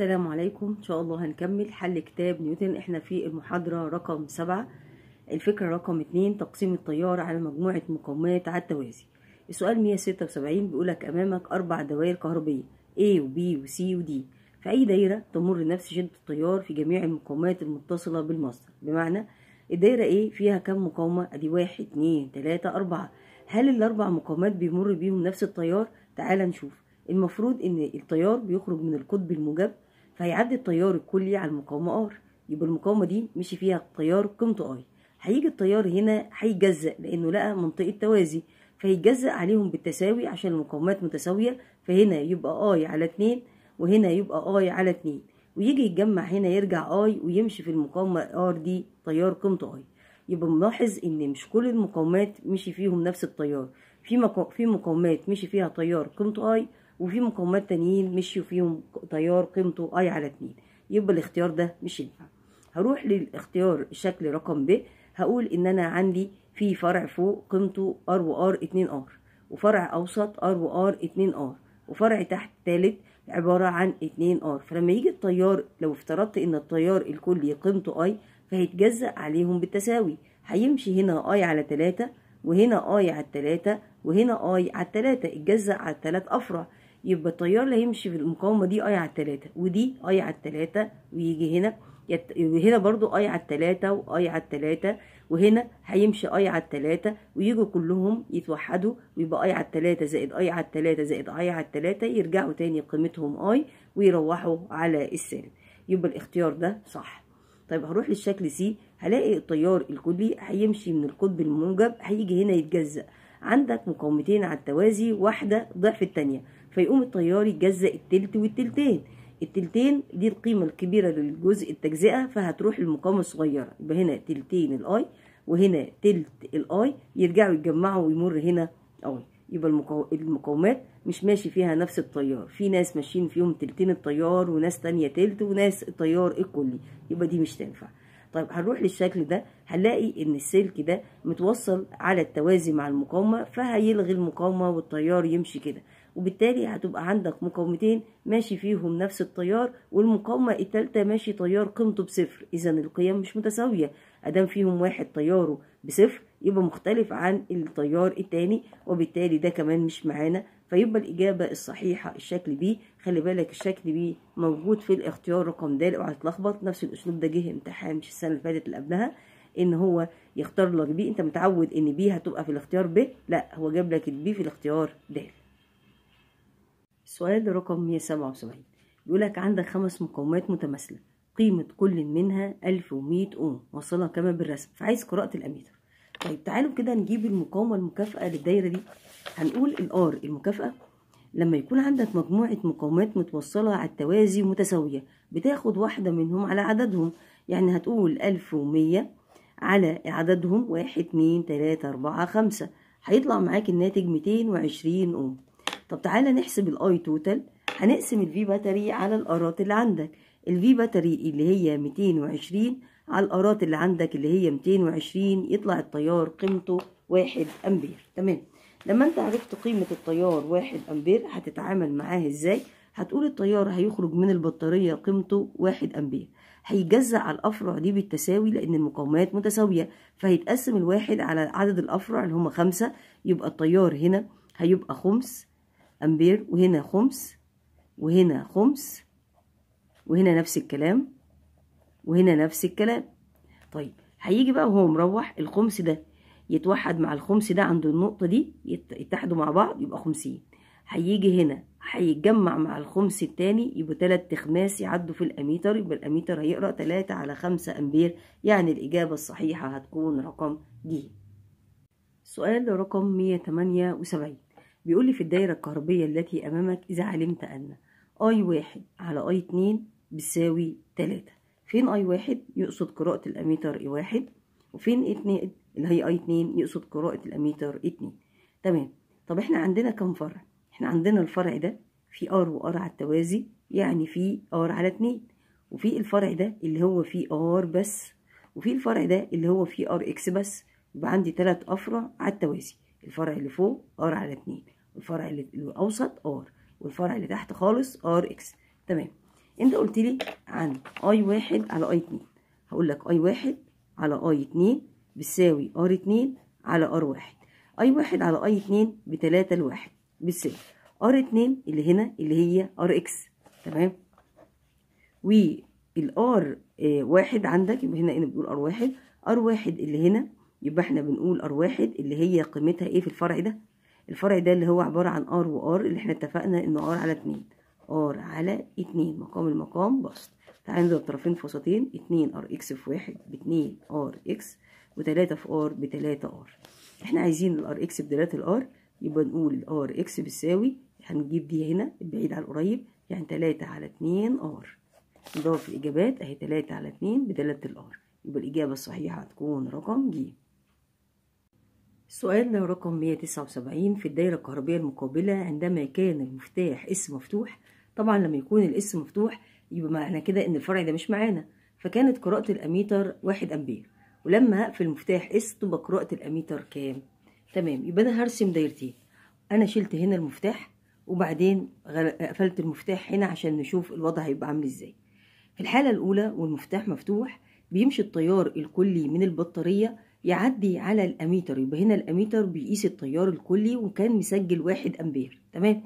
السلام عليكم ان شاء الله هنكمل حل كتاب نيوتن احنا في المحاضرة رقم سبعة الفكرة رقم اتنين تقسيم التيار على مجموعة مقاومات على التوازي السؤال 176 بيقولك امامك اربع دوائر كهربية A و B و C و D في اي دايرة تمر نفس شدة التيار في جميع المقاومات المتصلة بالمصدر بمعنى الدايرة A فيها كم مقاومة ادي واحد اتنين تلاتة اربعة هل الاربع مقاومات بيمر بيهم نفس التيار تعال نشوف المفروض ان التيار بيخرج من القطب الموجب فهيعدي التيار الكلي على المقاومة R يبقى المقاومة دي مشي فيها التيار قيمته I هيجي التيار هنا هيجزا لأنه لقى منطقة توازي فهيجزا عليهم بالتساوي عشان المقاومات متساوية فهنا يبقى اي على اتنين وهنا يبقى اي على اتنين ويجي يتجمع هنا يرجع اي ويمشي في المقاومة ار دي تيار قيمته اي يبقى ملاحظ ان مش كل المقاومات مشي فيهم نفس التيار في في مقاومات مشي فيها تيار قيمته اي وفي مقومات تانيين مشيوا فيهم تيار قيمته اي على اتنين يبقى الاختيار ده مش ينفع هروح للاختيار شكل رقم ب هقول ان انا عندي في فرع فوق قيمته ار وار اتنين ار وفرع اوسط ار وار اتنين ار وفرع تحت تالت عبارة عن اتنين ار فلما يجي التيار لو افترضت ان التيار الكلي قيمته اي فهيتجزأ عليهم بالتساوي هيمشي هنا اي على تلاتة وهنا اي على تلاتة وهنا اي على تلاتة اتجزأ على التلات افرع يبقى التيار اللي هيمشي في المقاومه دي اي على التلاتة ودي اي على التلاتة ويجي هنا يت... وهنا برضو اي على التلاتة واي على التلاتة وهنا هيمشي اي على التلاتة ويجوا كلهم يتوحدوا ويبقى اي على التلاتة زائد اي على التلاتة زائد اي على التلاتة يرجعوا تاني قيمتهم اي ويروحوا على السالب يبقى الاختيار ده صح طيب هروح للشكل سي هلاقي التيار الكلي هيمشي من القطب الموجب هيجي هنا يتجزأ عندك مقاومتين على التوازي واحدة ضعف التانية فيقوم الطيار يجزأ التلت والتلتين التلتين دي القيمة الكبيرة للجزء التجزئة فهتروح للمقاومة الصغيرة يبقى هنا تلتين الاي وهنا تلت الاي يرجعوا يتجمعوا ويمر هنا اي يبقى المقاومات مش ماشي فيها نفس التيار في ناس ماشيين فيهم تلتين التيار وناس تانية تلت وناس التيار الكلي يبقى دي مش تنفع طيب هنروح للشكل ده هنلاقي ان السلك ده متوصل على التوازي مع المقاومة فهيلغي المقاومة والتيار يمشي كده وبالتالي هتبقى عندك مقاومتين ماشي فيهم نفس التيار والمقاومة التالتة ماشي تيار قيمته بصفر إذا القيم مش متساوية أدام فيهم واحد تياره بصفر يبقى مختلف عن التيار التاني وبالتالي ده كمان مش معانا فيبقى الإجابة الصحيحة الشكل بي خلي بالك الشكل بي موجود في الاختيار رقم د اوعى تتلخبط نفس الأسلوب ده جه امتحان مش السنة اللي فاتت اللي قبلها ان هو يختار لك بي انت متعود ان بي هتبقى في الاختيار ب لا هو جاب لك البي في الاختيار دال سؤال رقم 177 بيقول لك عندك خمس مقومات متماثلة قيمة كل منها 1100 أوم موصلة كما بالرسم فعايز قراءة الأميتر طيب تعالوا كده نجيب المقاومة المكافأة للدايرة دي هنقول الآر المكافأة لما يكون عندك مجموعة مقاومات متوصلة على التوازي متساوية بتاخد واحدة منهم على عددهم يعني هتقول 1100 على عددهم 1 2 3 4 5 هيطلع معاك الناتج 220 أوم طب تعالى نحسب الاي توتال هنقسم الفي باتري على الارات اللي عندك الفي باتري اللي هي 220 على الارات اللي عندك اللي هي 220 يطلع التيار قيمته 1 امبير تمام لما انت عرفت قيمة التيار 1 امبير هتتعامل معاه ازاي هتقول التيار هيخرج من البطارية قيمته 1 امبير هيجزع على الافرع دي بالتساوي لان المقاومات متساوية فهيتقسم الواحد على عدد الافرع اللي هم خمسة يبقى التيار هنا هيبقى خمس امبير وهنا خمس وهنا خمس وهنا نفس الكلام وهنا نفس الكلام طيب هيجي بقى وهو مروح الخمس ده يتوحد مع الخمس ده عند النقطه دي يتحدوا مع بعض يبقى خمسين هيجي هنا هيتجمع مع الخمس التاني يبقى تلات تخماس يعدوا في الاميتر يبقى الاميتر هيقرا تلاتة على خمسة امبير يعني الاجابه الصحيحه هتكون رقم دي سؤال رقم مية وسبعين بيقول لي في الدايرة الكهربية التي أمامك إذا علمت أن أي واحد على أي اتنين بيساوي تلاتة فين أي واحد يقصد قراءة الأميتر اي واحد وفين اتنين اللي هي أي اتنين يقصد قراءة الأميتر اتنين تمام طب احنا عندنا كم فرع احنا عندنا الفرع ده في ار وار على التوازي يعني في ار على اتنين وفي الفرع ده اللي هو في ار بس وفي الفرع ده اللي هو في ار اكس بس يبقى عندي تلات افرع على التوازي الفرع اللي فوق ار على اتنين والفرع اللي الاوسط ار والفرع اللي تحت خالص ار اكس تمام انت قلت لي عن اي واحد على اي اتنين هقول لك اي واحد على اي اتنين بتساوي ار اتنين على ار واحد اي واحد على اي اتنين بتلاتة لواحد بتساوي ار اتنين اللي هنا اللي هي ار اكس تمام والار آه واحد عندك يبقى هنا انا بنقول ار واحد ار واحد اللي هنا يبقى احنا بنقول ار واحد اللي هي قيمتها ايه في الفرع ده الفرع ده اللي هو عبارة عن ار وار اللي احنا اتفقنا انه ار على اتنين ار على اتنين مقام المقام بسط تعالى نضرب طرفين في وسطين اتنين ار اكس في واحد باتنين ار اكس وتلاتة في ار بتلاتة ار احنا عايزين الار اكس بدلالة الار يبقى نقول ار اكس بتساوي هنجيب دي هنا البعيد على القريب يعني تلاتة على اتنين ار نضرب في الاجابات اهي تلاتة على اتنين بدلالة الار يبقى الاجابة الصحيحة هتكون رقم ج سؤالنا رقم 179 في الدايرة الكهربية المقابلة عندما كان المفتاح اس مفتوح طبعا لما يكون الاس مفتوح يبقى معنى كده ان الفرع ده مش معانا فكانت قراءة الاميتر واحد امبير ولما هقفل المفتاح اس تبقى قراءة الاميتر كام تمام يبقى انا هرسم دايرتين انا شلت هنا المفتاح وبعدين قفلت المفتاح هنا عشان نشوف الوضع هيبقى عامل ازاي في الحالة الاولى والمفتاح مفتوح بيمشي التيار الكلي من البطارية يعدي على الاميتر يبقى هنا الاميتر بيقيس التيار الكلي وكان مسجل واحد امبير تمام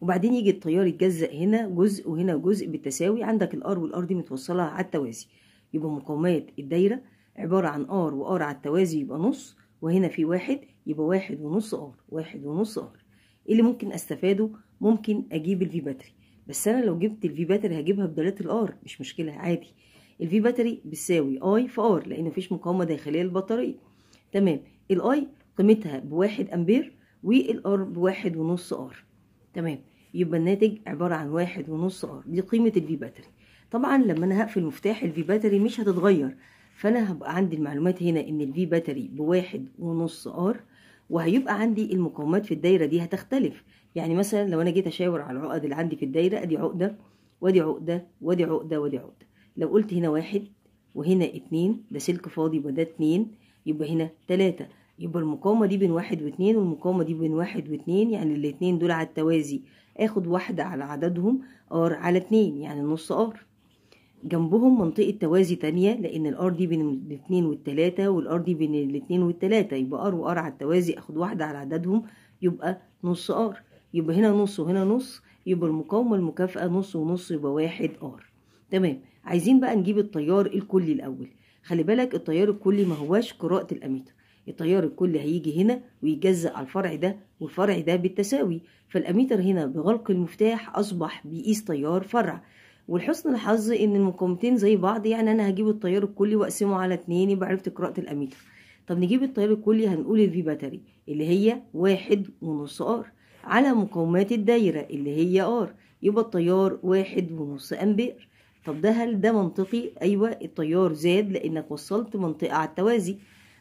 وبعدين يجي التيار يتجزأ هنا جزء وهنا جزء بالتساوي عندك الار والار دي متوصله على التوازي يبقى مقاومات الدايره عباره عن ار وار على التوازي يبقى نص وهنا في واحد يبقى واحد ونص ار واحد ونص ار إيه اللي ممكن استفاده ممكن اجيب الفي باتري بس انا لو جبت الفي باتري هجيبها بدالات الار مش مشكله عادي الفي باتري بتساوي اي في ار لان مفيش مقاومه داخليه للبطاريه تمام الاي قيمتها بواحد امبير والار بواحد ونص ار تمام يبقى الناتج عباره عن واحد ونص ار دي قيمه الفي باتري طبعا لما انا هقفل مفتاح الفي باتري مش هتتغير فانا هبقى عندي المعلومات هنا ان الفي باتري بواحد ونص ار وهيبقى عندي المقاومات في الدايره دي هتختلف يعني مثلا لو انا جيت اشاور على العقد اللي عندي في الدايره ادي عقده وادي عقده وادي عقده وادي عقده لو قلت هنا واحد وهنا اتنين ده سلك فاضي يبقى ده اتنين يبقى هنا تلاتة يبقى المقاومة دي بين واحد واتنين والمقاومة دي بين واحد واتنين يعني الاتنين دول على التوازي اخد واحدة على عددهم ار على اتنين يعني نص ار جنبهم منطقة توازي تانية لأن الار دي بين الاتنين والتلاتة والار دي بين الاتنين والتلاتة يبقى ار وار على التوازي اخد واحدة على عددهم يبقى نص ار يبقى هنا نص وهنا نص يبقى المقاومة المكافأة نص ونص يبقى واحد ار تمام عايزين بقى نجيب التيار الكلي الاول خلي بالك التيار الكلي ما هواش قراءه الاميتر التيار الكلي هيجي هنا ويجزأ على الفرع ده والفرع ده بالتساوي فالاميتر هنا بغلق المفتاح اصبح بيقيس تيار فرع ولحسن الحظ ان المقاومتين زي بعض يعني انا هجيب التيار الكلي واقسمه على اتنين يبقى عرفت قراءه الاميتر طب نجيب التيار الكلي هنقول الفي باتري اللي هي واحد ونص ار على مقاومات الدايره اللي هي ار يبقى التيار واحد ونص امبير طب ده هل ده منطقي ايوه التيار زاد لانك وصلت منطقه على التوازي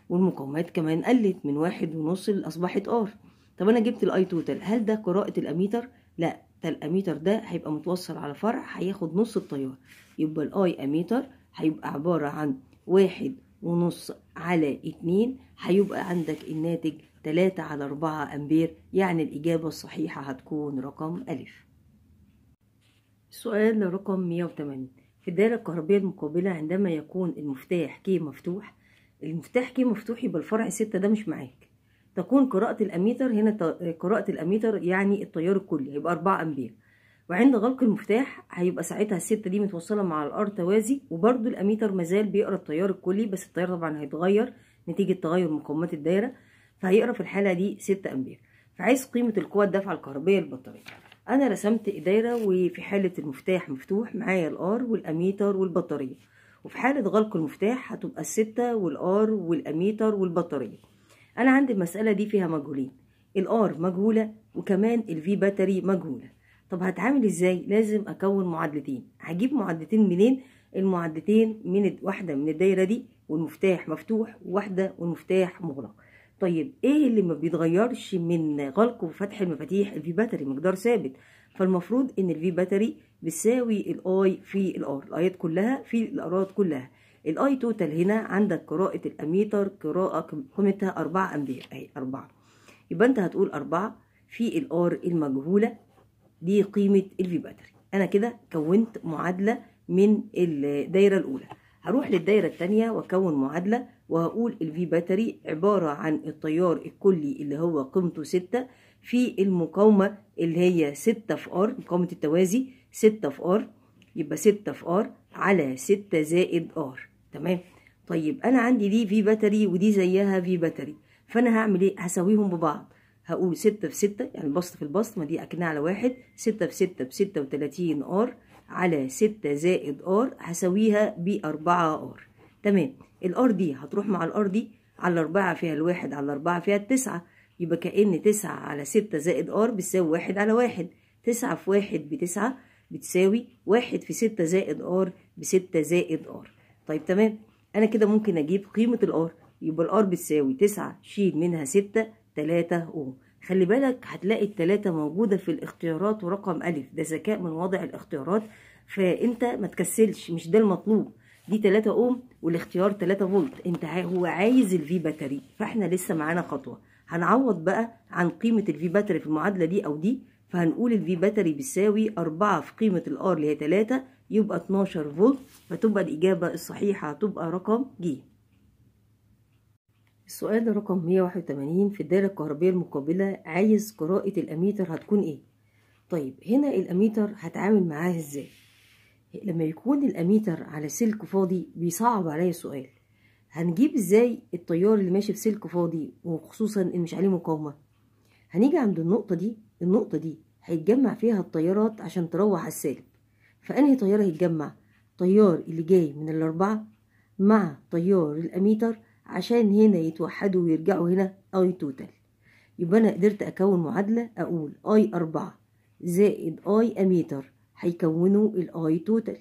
والمقاومات كمان قلت من واحد ونص اصبحت ار طب انا جبت الاي توتال هل ده قراءه الاميتر لا ده الاميتر ده هيبقى متوصل على فرع هياخد نص التيار يبقى الاي اميتر هيبقى عباره عن واحد ونص على اتنين هيبقى عندك الناتج تلاتة على أربعة أمبير يعني الإجابة الصحيحة هتكون رقم ألف سؤال رقم 108 في الدائرة الكهربية المقابلة عندما يكون المفتاح كي مفتوح المفتاح كي مفتوح يبقى الفرع ستة ده مش معاك تكون قراءة الأميتر هنا قراءة الأميتر يعني التيار الكلي هيبقى 4 أمبير وعند غلق المفتاح هيبقى ساعتها الستة دي متوصلة مع الآر توازي وبرده الأميتر مازال بيقرا التيار الكلي بس التيار طبعا هيتغير نتيجة تغير مقاومات الدايرة فهيقرا في الحالة دي ستة أمبير فعايز قيمة القوة الدافعة الكهربية للبطارية انا رسمت ادارة وفي حاله المفتاح مفتوح معايا الار والاميتر والبطاريه وفي حاله غلق المفتاح هتبقى السته والار والاميتر والبطاريه انا عندي المساله دي فيها مجهولين الار مجهوله وكمان الفي باتري مجهوله طب هتعامل ازاي لازم اكون معادلتين هجيب معادلتين منين المعادلتين من واحده من الدايره دي والمفتاح مفتوح وواحده والمفتاح مغلق طيب ايه اللي ما بيتغيرش من غلق وفتح المفاتيح الفي باتري مقدار ثابت فالمفروض ان الفي باتري بتساوي الاي في الار الايات كلها في الارات كلها الاي توتال هنا عندك قراءة الاميتر قراءة قيمتها 4 امبير اهي 4 يبقى انت هتقول 4 في الار المجهولة دي قيمة الفي باتري انا كده كونت معادلة من الدايرة الاولى هروح للدايرة التانية واكون معادلة وهقول الفي باتري عبارة عن التيار الكلي اللي هو قيمته ستة في المقاومة اللي هي ستة في ار مقاومة التوازي ستة في ار يبقى ستة في ار على ستة زائد ار تمام طيب انا عندي دي في باتري ودي زيها في باتري فانا هعمل ايه هساويهم ببعض هقول ستة في ستة يعني البسط في البسط ما دي اكنها على واحد ستة في ستة بستة وتلاتين ار على ستة زائد ار هساويها بأربعة ار تمام الار دي هتروح مع الار دي على 4 فيها الواحد على 4 فيها التسعة يبقى كأن تسعة على ستة زائد ار بتساوي واحد على واحد تسعة في واحد بتسعة بتساوي واحد في ستة زائد ار بستة زائد ار طيب تمام أنا كده ممكن أجيب قيمة الار يبقى الار بتساوي تسعة شيل منها ستة تلاتة اوم خلي بالك هتلاقي التلاتة موجودة في الاختيارات ورقم ألف ده ذكاء من وضع الاختيارات فأنت ما تكسلش مش ده المطلوب دي 3 اوم والاختيار 3 فولت انت هو عايز الفي باتري فاحنا لسه معانا خطوه هنعوض بقى عن قيمه الفي باتري في المعادله دي او دي فهنقول الفي باتري بيساوي 4 في قيمه الار اللي هي 3 يبقى 12 فولت فتبقى الاجابه الصحيحه هتبقى رقم ج السؤال رقم 181 في الدايره الكهربيه المقابله عايز قراءه الاميتر هتكون ايه طيب هنا الاميتر هتعامل معاه ازاي لما يكون الاميتر على سلك فاضي بيصعب عليا السؤال هنجيب ازاي التيار اللي ماشي في سلك فاضي وخصوصا ان مش عليه مقاومه هنيجي عند النقطه دي النقطه دي هيتجمع فيها التيارات عشان تروح على السالب فانهي تيار هيتجمع تيار اللي جاي من الاربعه مع تيار الاميتر عشان هنا يتوحدوا ويرجعوا هنا اي توتال يبقى انا قدرت اكون معادله اقول اي اربعه زائد اي اميتر هيكونوا الاي توتال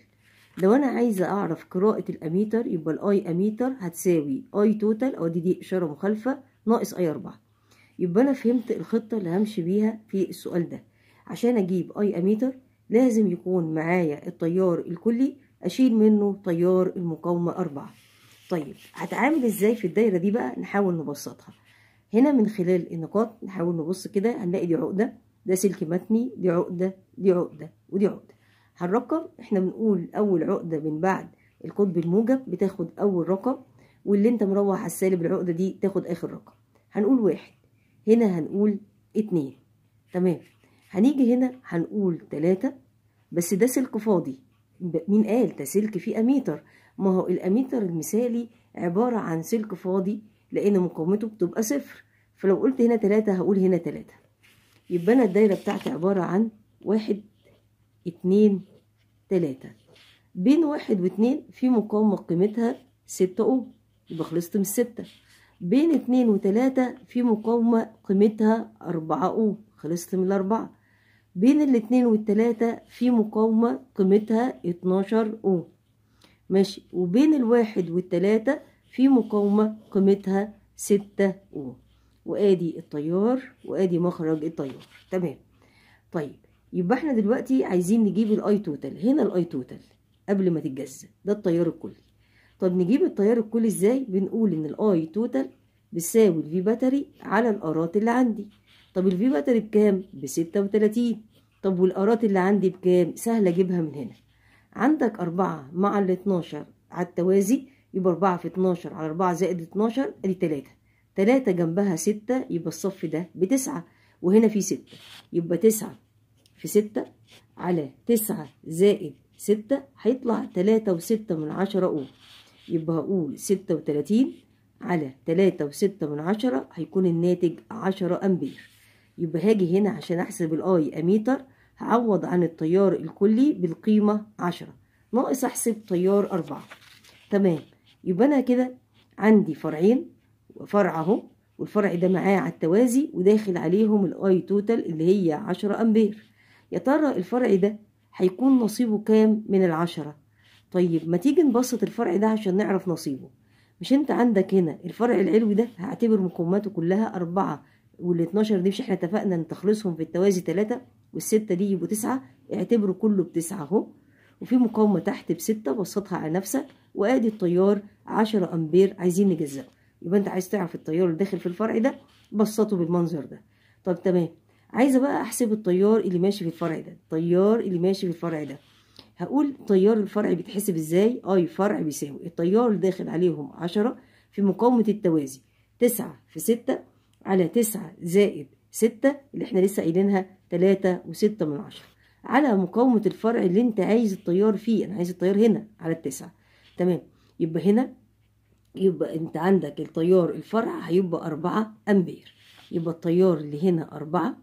لو انا عايزه اعرف قراءه الاميتر يبقى الاي اميتر هتساوي اي توتال او دي دي اشاره مخالفه ناقص اي 4 يبقى انا فهمت الخطه اللي همشي بيها في السؤال ده عشان اجيب اي اميتر لازم يكون معايا التيار الكلي اشيل منه تيار المقاومه 4 طيب هتعامل ازاي في الدايره دي بقى نحاول نبسطها هنا من خلال النقاط نحاول نبص كده هنلاقي دي عقده ده سلك متني دي عقدة دي عقدة ودي عقدة هنرقم احنا بنقول أول عقدة من بعد القطب الموجب بتاخد أول رقم واللي انت مروح على السالب العقدة دي تاخد آخر رقم هنقول واحد هنا هنقول اتنين تمام هنيجي هنا هنقول تلاتة بس ده سلك فاضي مين قال ده سلك فيه أميتر ما هو الأميتر المثالي عبارة عن سلك فاضي لأن مقاومته بتبقى صفر فلو قلت هنا تلاتة هقول هنا تلاتة يبقى انا الدايره بتاعتي عباره عن واحد اتنين تلاتة بين واحد واتنين في مقاومة قيمتها ستة او يبقى خلصت من سته بين اتنين وتلاتة في مقاومة قيمتها أربعة او خلصت من الأربعة بين الاتنين والتلاتة في مقاومة قيمتها اتناشر او ماشي وبين الواحد والتلاتة في مقاومة قيمتها ستة او وادي التيار وادي مخرج التيار تمام طيب يبقى احنا دلوقتي عايزين نجيب الاي توتال هنا الاي توتال قبل ما تتجزأ ده التيار الكلي طب نجيب التيار الكلي ازاي بنقول ان الاي توتال بيساوي الفي باتري على الارات اللي عندي طب الفي باتري بكام ب 36 طب والارات اللي عندي بكام سهله اجيبها من هنا عندك 4 مع ال 12 على التوازي يبقى 4 في 12 على 4 زائد 12 ادي 3 تلاتة جنبها ستة يبقى الصف ده بتسعة وهنا في ستة يبقى تسعة في ستة على تسعة زائد ستة هيطلع تلاتة وستة من عشرة أو يبقى هقول ستة وتلاتين على تلاتة وستة من عشرة هيكون الناتج عشرة أمبير يبقى هاجي هنا عشان أحسب الآي أميتر هعوض عن التيار الكلي بالقيمة عشرة ناقص أحسب تيار أربعة تمام يبقى أنا كده عندي فرعين فرع اهو والفرع ده معاه على التوازي وداخل عليهم الاي توتال اللي هي عشرة امبير يا ترى الفرع ده هيكون نصيبه كام من العشرة طيب ما تيجي نبسط الفرع ده عشان نعرف نصيبه مش انت عندك هنا الفرع العلوي ده هعتبر مقوماته كلها أربعة والاتناشر دي مش احنا اتفقنا ان تخلصهم في التوازي تلاتة والستة دي يبقوا تسعة اعتبره كله بتسعة اهو وفي مقاومة تحت بستة بسطها على نفسك وادي التيار عشرة امبير عايزين نجزئه يبقى انت عايز تعرف التيار اللي داخل في الفرع ده بسطه بالمنظر ده طب تمام عايزه بقى احسب التيار اللي ماشي في الفرع ده التيار اللي ماشي في الفرع ده هقول تيار الفرع بيتحسب ازاي اي آه، فرع بيساوي التيار اللي داخل عليهم عشرة في مقاومه التوازي تسعة في ستة على تسعة زائد ستة اللي احنا لسه قايلينها تلاتة وستة من عشرة على مقاومة الفرع اللي انت عايز التيار فيه انا عايز التيار هنا على التسعة تمام يبقى هنا يبقى انت عندك التيار الفرع هيبقى أربعة أمبير يبقى التيار اللي هنا أربعة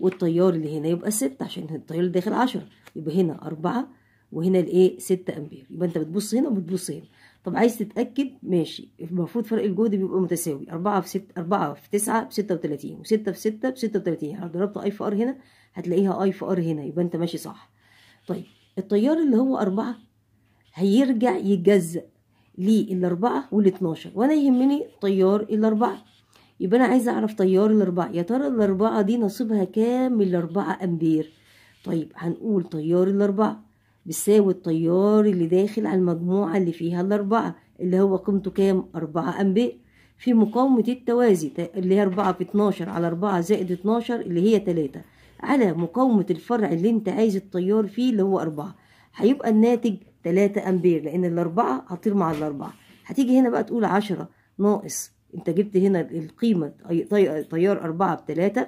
والتيار اللي هنا يبقى ستة عشان التيار اللي داخل عشرة يبقى هنا أربعة وهنا الايه ستة أمبير يبقى انت بتبص هنا وبتبص هنا طب عايز تتأكد ماشي المفروض فرق الجهد بيبقى متساوي أربعة في ست أربعة في تسعة بستة وتلاتين وستة في ستة بستة وتلاتين يعني لو ضربت أي في أر هنا هتلاقيها أي في أر هنا يبقى انت ماشي صح طيب التيار اللي هو أربعة هيرجع يتجزأ للأربعة والاتناشر وأنا يهمني طيار الأربعة يبقى أنا عايزة أعرف طيار الأربعة يا ترى الأربعة دي نصيبها كام من الأربعة أمبير طيب هنقول طيار الأربعة بيساوي التيار اللي داخل على المجموعة اللي فيها الأربعة اللي هو قيمته كام؟ أربعة أمبير في مقاومة التوازي اللي هي أربعة في اتناشر على أربعة زائد اتناشر اللي هي تلاتة على مقاومة الفرع اللي أنت عايز التيار فيه اللي هو أربعة هيبقى الناتج 3 امبير لان الاربعه هتطير مع الاربعه هتيجي هنا بقى تقول 10 ناقص انت جبت هنا القيمه تيار 4 ب 3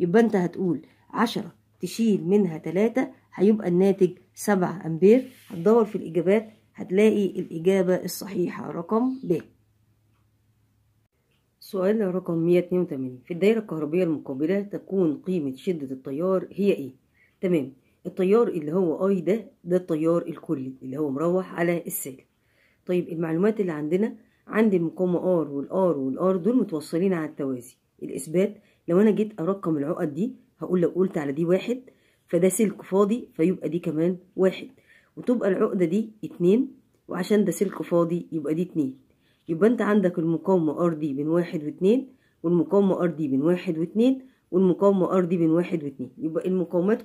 يبقى انت هتقول 10 تشيل منها 3 هيبقى الناتج 7 امبير هتدور في الاجابات هتلاقي الاجابه الصحيحه رقم ب سؤال رقم 182 في الدايره الكهربيه المقابله تكون قيمه شده التيار هي ايه تمام التيار اللي هو اي ده ده التيار الكلي اللي هو مروح على السالب طيب المعلومات اللي عندنا عندي المقاومة ار والار والار دول متوصلين على التوازي الإثبات لو أنا جيت أرقم العقد دي هقول لو قلت على دي واحد فده سلك فاضي فيبقى دي كمان واحد وتبقى العقدة دي اتنين وعشان ده سلك فاضي يبقى دي اتنين يبقى أنت عندك المقاومة ار دي بين واحد واتنين والمقاومة ار دي بين واحد واتنين والمقاومة ار دي بين واحد واتنين يبقى المقاومات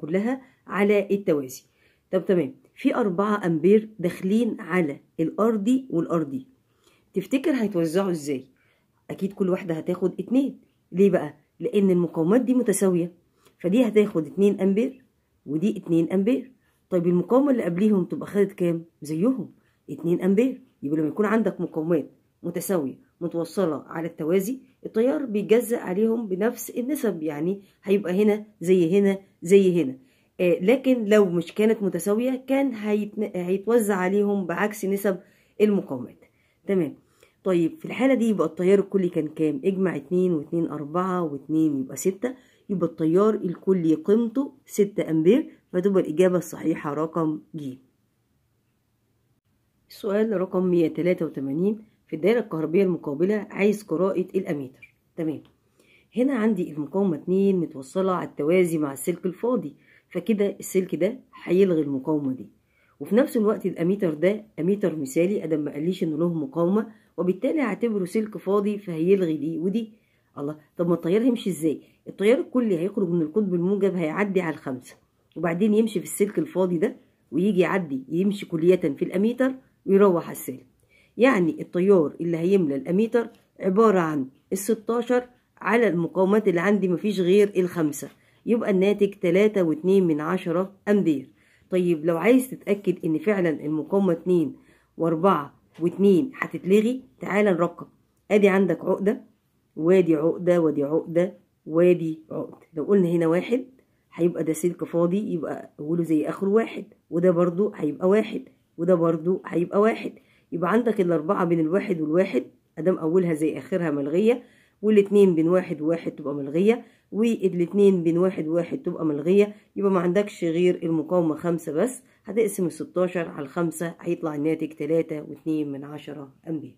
كلها على التوازي طب تمام في أربعة أمبير داخلين على الارضي دي دي تفتكر هيتوزعوا ازاي أكيد كل واحدة هتاخد اتنين ليه بقى؟ لأن المقاومات دي متساوية فدي هتاخد اتنين أمبير ودي اتنين أمبير طيب المقاومة اللي قبليهم تبقى خدت كام؟ زيهم اتنين أمبير يبقى لما يكون عندك مقاومات متساويه متوصله على التوازي التيار بيتجزا عليهم بنفس النسب يعني هيبقى هنا زي هنا زي هنا آه، لكن لو مش كانت متساويه كان هيتوزع عليهم بعكس نسب المقاومات تمام طيب في الحاله دي يبقى التيار الكلي كان كام اجمع 2 و2 4 و2 يبقى 6 يبقى التيار الكلي قيمته 6 امبير فتبقى الاجابه الصحيحه رقم ج السؤال رقم 183 في الدائرة الكهربية المقابلة عايز قراءة الأميتر تمام هنا عندي المقاومة اتنين متوصلة على التوازي مع السلك الفاضي فكده السلك ده هيلغي المقاومة دي وفي نفس الوقت الأميتر ده أميتر مثالي أدم ما قاليش إن له مقاومة وبالتالي هعتبره سلك فاضي فهيلغي دي ودي الله طب ما التيار هيمشي ازاي التيار الكلي هيخرج من القطب الموجب هيعدي على الخمسة وبعدين يمشي في السلك الفاضي ده ويجي يعدي يمشي كلية في الأميتر ويروح على السلك يعني التيار اللي هيملى الأميتر عبارة عن الستاشر على المقاومات اللي عندي مفيش غير الخمسة يبقى الناتج تلاتة واتنين من عشرة أمبير طيب لو عايز تتأكد إن فعلا المقاومة اتنين وأربعة واتنين هتتلغي تعال نرقم أدي عندك عقدة وادي عقدة وادي عقدة وادي عقدة لو قلنا هنا واحد هيبقى ده سلك فاضي يبقى أوله زي آخره واحد وده برضو هيبقى واحد وده برضو هيبقى واحد يبقى عندك الأربعة بين الواحد والواحد أدام أولها زي آخرها ملغية والاتنين بين واحد وواحد تبقى ملغية والاتنين بين واحد وواحد تبقى ملغية يبقى ما عندكش غير المقاومة خمسة بس هتقسم الستاشر على الخمسة هيطلع الناتج تلاتة واتنين من عشرة أمبير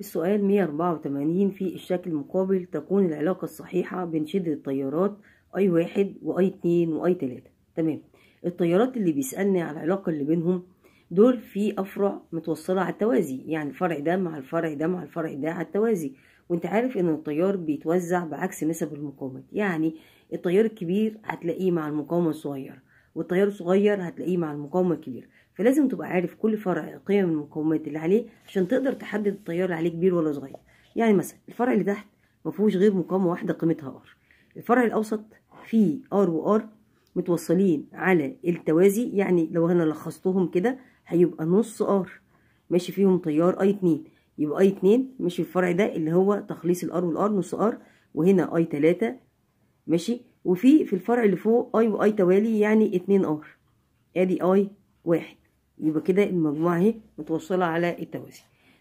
السؤال 184 في الشكل المقابل تكون العلاقة الصحيحة بين شدة التيارات اي واحد واي اتنين واي تلاتة تمام التيارات اللي بيسألني على العلاقة اللي بينهم دول في افرع متوصله على التوازي يعني الفرع ده مع الفرع ده مع الفرع ده على التوازي وانت عارف ان التيار بيتوزع بعكس نسب المقاومات يعني التيار الكبير هتلاقيه مع المقاومه الصغيره والتيار الصغير هتلاقيه مع المقاومه الكبيره فلازم تبقى عارف كل فرع قيم المقاومات اللي عليه عشان تقدر تحدد التيار اللي عليه كبير ولا صغير يعني مثلا الفرع اللي تحت ما فيهوش غير مقاومه واحده قيمتها ار الفرع الاوسط فيه ار وار متوصلين على التوازي يعني لو انا لخصتهم كده هيبقى نص ار ماشي فيهم تيار اي اتنين يبقى اي اتنين ماشي في الفرع ده اللي هو تخليص الار والار نص ار وهنا اي تلاتة ماشي وفي في الفرع اللي فوق اي واي توالي يعني اتنين ار ادي اي واحد يبقى كده المجموعة اهي متوصلة على التوازي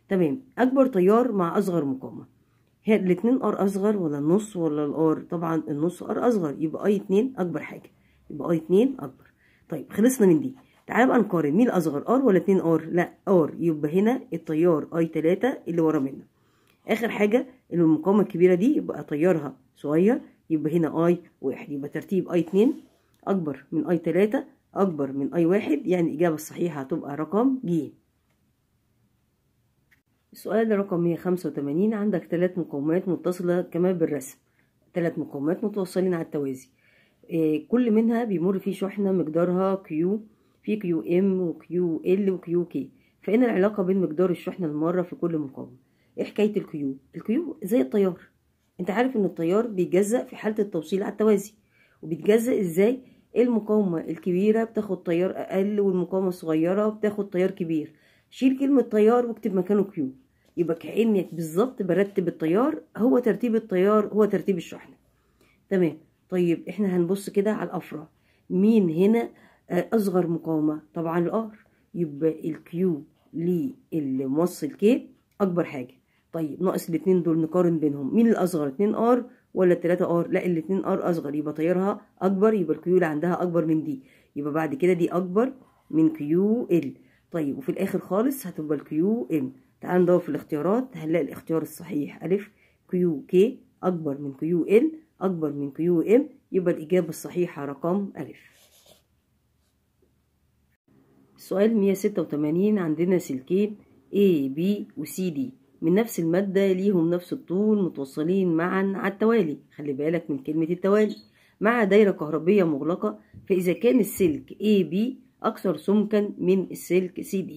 تمام اكبر تيار مع اصغر مقاومة هي الاتنين ار اصغر ولا النص ولا الار طبعا النص ار اصغر يبقى اي اتنين اكبر حاجة يبقى اي اتنين اكبر طيب خلصنا من دي تعال بقى نقارن مين الاصغر ار ولا 2 ار لا ار يبقى هنا التيار اي 3 اللي ورا منه اخر حاجه المقاومه الكبيره دي يبقى تيارها صغير يبقى هنا اي واحد يبقى ترتيب اي 2 اكبر من اي 3 اكبر من اي واحد يعني الاجابه الصحيحه هتبقى رقم ج السؤال رقم 185 عندك ثلاث مقاومات متصله كما بالرسم ثلاث مقاومات متوصلين على التوازي آه، كل منها بيمر فيه شحنه مقدارها كيو في كيو ام وكيو ال وكيو كي فإن العلاقة بين مقدار الشحنة المارة في كل مقاومة إيه حكاية الكيو الكيو زي التيار انت عارف ان التيار بيتجزأ في حالة التوصيل على التوازي وبيتجزأ ازاي المقاومة الكبيرة بتاخد تيار أقل والمقاومة الصغيرة بتاخد تيار كبير شيل كلمة تيار واكتب مكانه كيو يبقى كأنك بالظبط برتب التيار هو ترتيب التيار هو ترتيب الشحنة تمام طيب احنا هنبص كده على الأفرع مين هنا أصغر مقاومة طبعا الآر يبقى الكيو للموصل كي أكبر حاجة طيب ناقص الاتنين دول نقارن بينهم مين الأصغر اتنين ار ولا التلاتة ار لا الاتنين ار أصغر يبقى طيرها أكبر يبقى الكيو اللي عندها أكبر من دي يبقى بعد كده دي أكبر من كيو ال طيب وفي الآخر خالص هتبقى الكيو ام تعال ندور في الاختيارات هنلاقي الاختيار الصحيح ألف كيو كي أكبر من كيو ال أكبر من كيو ام يبقى الإجابة الصحيحة رقم ألف سؤال 186 عندنا سلكين A B و C D من نفس المادة ليهم نفس الطول متوصلين معا على التوالي خلي بالك من كلمة التوالي مع دايرة كهربية مغلقة فإذا كان السلك A B أكثر سمكا من السلك C D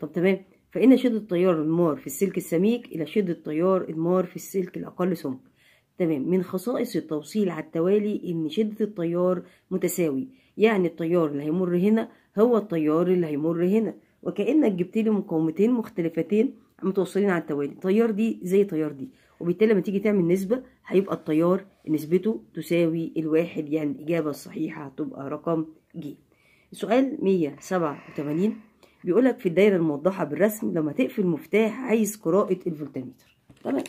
طب تمام فإن شدة التيار المار في السلك السميك إلى شدة التيار المار في السلك الأقل سمك تمام من خصائص التوصيل على التوالي إن شدة التيار متساوي يعني التيار اللي هيمر هنا هو التيار اللي هيمر هنا وكانك جبت لي مقاومتين مختلفتين متوصلين على التوالي التيار دي زي التيار دي وبالتالي لما تيجي تعمل نسبه هيبقى التيار نسبته تساوي الواحد يعني الاجابه الصحيحه هتبقى رقم ج سؤال 187 بيقول لك في الدايره الموضحه بالرسم لما تقفل مفتاح عايز قراءه الفولتميتر تمام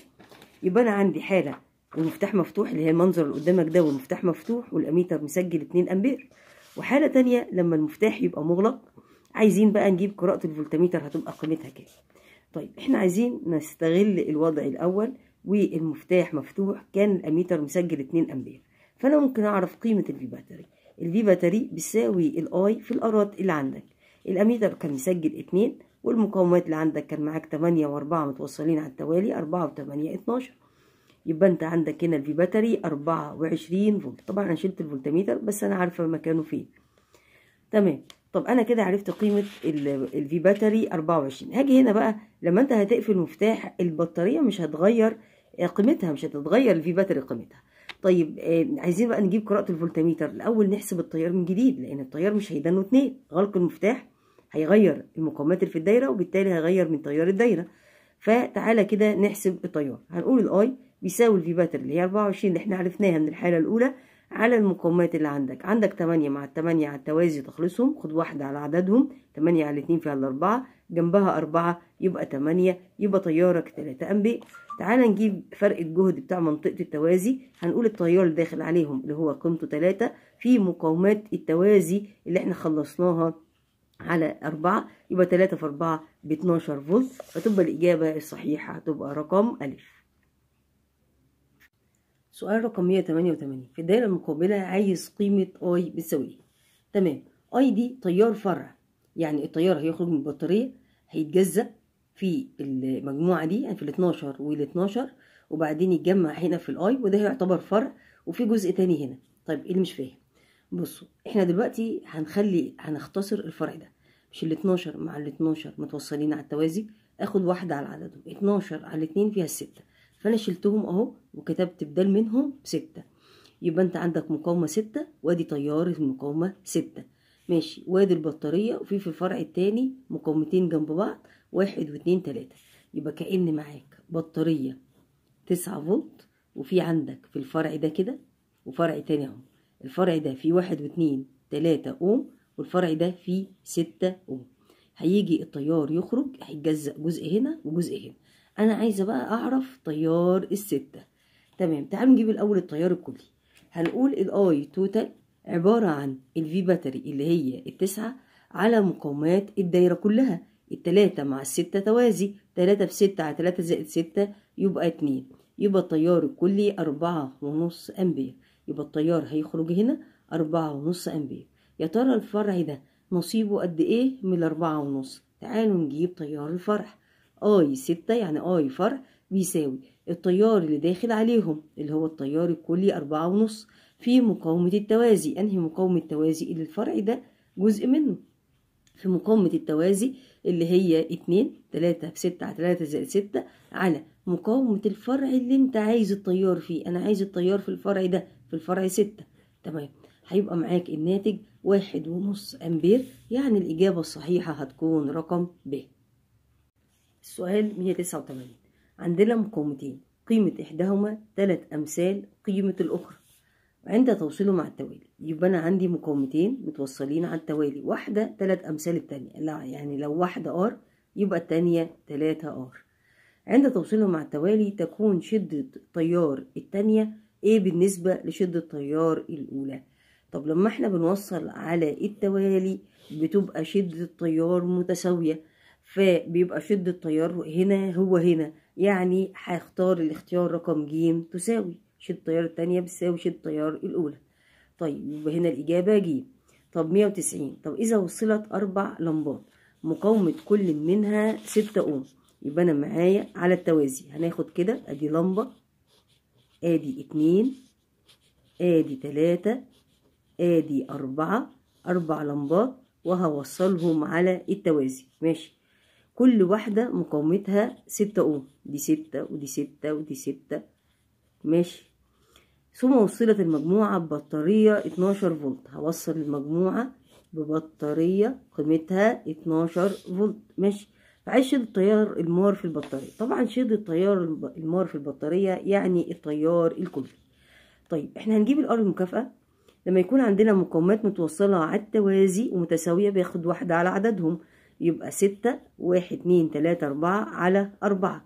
يبقى انا عندي حاله المفتاح مفتوح اللي هي المنظر اللي قدامك ده والمفتاح مفتوح والاميتر مسجل 2 امبير وحالة تانية لما المفتاح يبقى مغلق عايزين بقى نجيب قراءة الفولتميتر هتبقى قيمتها كام طيب احنا عايزين نستغل الوضع الأول والمفتاح مفتوح كان الأميتر مسجل 2 أمبير فأنا ممكن أعرف قيمة الفي باتري الفي باتري بيساوي الآي في الأرات اللي عندك الأميتر كان مسجل 2 والمقاومات اللي عندك كان معاك 8 و4 متوصلين على التوالي 4 و8 12 يبقى انت عندك هنا الفي باتري 24 فولت طبعا انا شلت الفولتميتر بس انا عارفه مكانه فين تمام طب انا كده عرفت قيمه الفي باتري 24 هاجي هنا بقى لما انت هتقفل مفتاح البطاريه مش هتغير آه، قيمتها مش هتتغير الفي باتري قيمتها طيب آه عايزين بقى نجيب قراءه الفولتميتر الاول نحسب التيار من جديد لان التيار مش هيدانه اتنين غلق المفتاح هيغير المقاومات اللي في الدايره وبالتالي هيغير من تيار الدايره فتعالى كده نحسب التيار هنقول الاي بيساوي الفيباتر اللي هي 24 اللي احنا عرفناها من الحالة الأولى على المقومات اللي عندك عندك 8 مع 8 على التوازي تخلصهم خد واحدة على عددهم 8 على 2 فيها الأربعة جنبها 4 يبقى 8 يبقى طيارك 3 أمبي، تعال نجيب فرق الجهد بتاع منطقة التوازي هنقول التيار اللي داخل عليهم اللي هو قيمته 3 في مقومات التوازي اللي احنا خلصناها على 4 يبقى 3 في 4 ب 12 فولت فتبقى الإجابة الصحيحة هتبقى رقم ألف سؤال رقم 188 في الدائرة المقابلة عايز قيمة اي بتساوي تمام اي دي تيار فرع يعني التيار هيخرج من البطارية هيتجزأ في المجموعة دي يعني في ال 12 وال 12 وبعدين يتجمع هنا في الاي وده هيعتبر فرع وفي جزء تاني هنا طيب ايه اللي مش فاهم بصوا احنا دلوقتي هنخلي هنختصر الفرع ده مش ال 12 مع ال 12 متوصلين على التوازي اخد واحدة على عددهم 12 على 2 فيها 6 فانا شلتهم اهو وكتبت بدل منهم ستة يبقى انت عندك مقاومة ستة وادي تيار المقاومة ستة ماشي وادي البطارية وفي في الفرع التاني مقاومتين جنب بعض واحد واتنين تلاتة يبقى كأن معاك بطارية تسعة فولت وفي عندك في الفرع ده كده وفرع تاني اهو الفرع ده فيه واحد واتنين تلاتة اوم والفرع ده فيه ستة اوم هيجي التيار يخرج هيتجزأ جزء هنا وجزء هنا انا عايزه بقى اعرف تيار السته تمام تعالوا نجيب الاول التيار الكلي هنقول الاي توتال عباره عن الفي باتري اللي هي التسعه على مقاومات الدايره كلها التلاتة مع الستة توازي تلاتة في ستة على تلاتة زائد ستة يبقى اتنين يبقى التيار الكلي أربعة ونص أمبير يبقى التيار هيخرج هنا أربعة ونص أمبير يا ترى الفرع ده نصيبه قد إيه من الأربعة ونص تعالوا نجيب تيار الفرع اي ستة يعني اي فرع بيساوي التيار اللي داخل عليهم اللي هو التيار الكلي أربعة ونص في مقاومة التوازي أنهي مقاومة التوازي اللي الفرع ده جزء منه في مقاومة التوازي اللي هي اتنين تلاتة في ستة على تلاتة زائد ستة على مقاومة الفرع اللي انت عايز التيار فيه أنا عايز التيار في الفرع ده في الفرع ستة تمام هيبقى معاك الناتج واحد ونص أمبير يعني الإجابة الصحيحة هتكون رقم ب السؤال 189 عندنا مقاومتين قيمة إحداهما تلات أمثال قيمة الأخرى عند توصيله مع التوالي يبقى أنا عندي مقاومتين متوصلين على التوالي واحدة تلات أمثال التانية لا يعني لو واحدة ار يبقى التانية تلاتة ار عند توصيله مع التوالي تكون شدة تيار التانية ايه بالنسبة لشدة تيار الأولى طب لما احنا بنوصل على التوالي بتبقى شدة التيار متساوية فبيبقى شد التيار هنا هو هنا يعني هيختار الاختيار رقم ج تساوي شد التيار التانية بتساوي شد التيار الأولى طيب يبقى هنا الإجابة ج طب 190 طب إذا وصلت أربع لمبات مقاومة كل منها 6 أوم يبقى أنا معايا على التوازي هناخد كده أدي لمبة أدي اتنين أدي تلاتة أدي أربعة أربع لمبات وهوصلهم على التوازي ماشي كل واحدة مقاومتها ستة أوم دي ستة ودي ستة ودي ستة ماشي ثم وصلت المجموعة ببطارية 12 فولت هوصل المجموعة ببطارية قيمتها 12 فولت ماشي فعايز شد التيار المار في البطارية طبعا شد التيار المار في البطارية يعني التيار الكلي طيب احنا هنجيب الار المكافأة لما يكون عندنا مقاومات متوصلة على التوازي ومتساوية بياخد واحدة على عددهم يبقى ستة واحد اتنين تلاتة أربعة على أربعة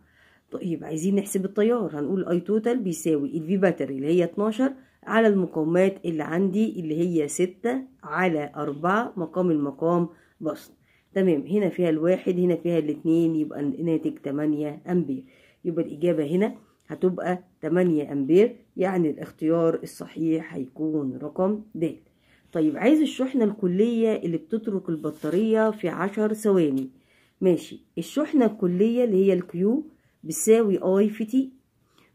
طيب عايزين نحسب التيار هنقول اي توتال بيساوي الفي باتري اللي هي اتناشر على المقاومات اللي عندي اللي هي ستة على اربعة مقام المقام بسط تمام هنا فيها الواحد هنا فيها الاتنين يبقى الناتج تمانية امبير يبقى الاجابه هنا هتبقى تمانية امبير يعني الاختيار الصحيح هيكون رقم دال طيب عايز الشحنة الكلية اللي بتترك البطارية في عشر ثواني ماشي الشحنة الكلية اللي هي الكيو بتساوي اي في تي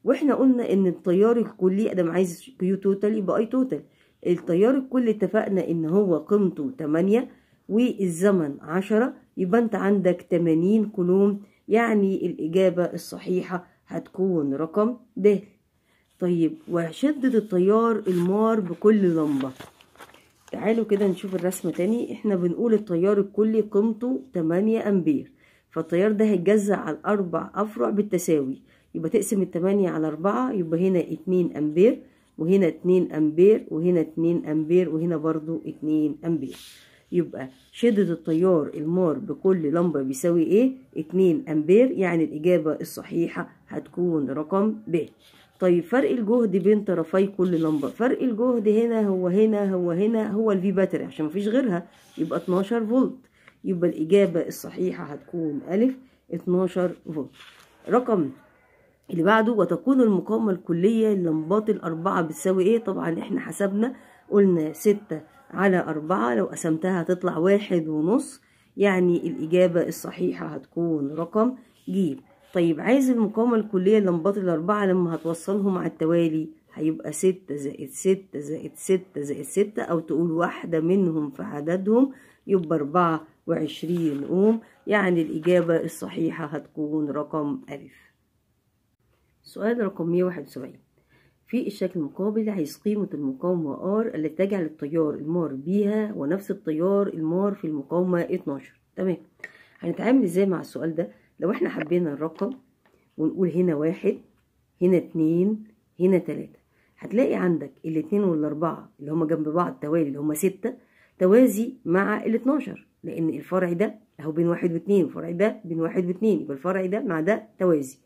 واحنا قلنا ان التيار الكلي ادم عايز كيو توتال يبقى اي توتال التيار الكلي اتفقنا ان هو قيمته تمانية والزمن عشرة يبقى انت عندك تمانين كولوم يعني الاجابة الصحيحة هتكون رقم ده طيب وهشدد التيار المار بكل لمبة تعالوا كده نشوف الرسمة تاني احنا بنقول التيار الكلي قيمته 8 امبير فالتيار ده هيتجزأ على الاربع افرع بالتساوي يبقى تقسم التمانية على اربعة يبقى هنا اتنين امبير وهنا اتنين امبير وهنا اتنين امبير وهنا برضو اتنين امبير يبقى شدة التيار المار بكل لمبة بيساوي ايه؟ اتنين امبير يعني الاجابة الصحيحة هتكون رقم ب طيب فرق الجهد بين طرفي كل لمبة فرق الجهد هنا هو هنا هو هنا هو الفي باتري عشان مفيش غيرها يبقى 12 فولت يبقى الإجابة الصحيحة هتكون ألف 12 فولت رقم اللي بعده وتكون المقاومة الكلية للمبات الأربعة بتساوي إيه طبعا إحنا حسبنا قلنا ستة على أربعة لو قسمتها هتطلع واحد ونص يعني الإجابة الصحيحة هتكون رقم ج طيب عايز المقاومة الكلية لمبات الأربعة لما هتوصلهم على التوالي هيبقى ستة زائد ستة زائد ستة زائد ستة أو تقول واحدة منهم في عددهم يبقى أربعة وعشرين أوم يعني الإجابة الصحيحة هتكون رقم ألف سؤال رقم مية واحد وسبعين في الشكل المقابل عايز قيمة المقاومة R التي تجعل التيار المار بيها ونفس التيار المار في المقاومة 12 تمام هنتعامل ازاي مع السؤال ده لو احنا حبينا الرقم ونقول هنا واحد هنا اتنين هنا تلاتة هتلاقي عندك الاتنين والاربعة اللي هما جنب بعض توالي اللي هما ستة توازي مع الاتناشر لان الفرع ده اهو بين واحد واتنين الفرع ده بين واحد واتنين يبقى الفرع ده مع ده توازي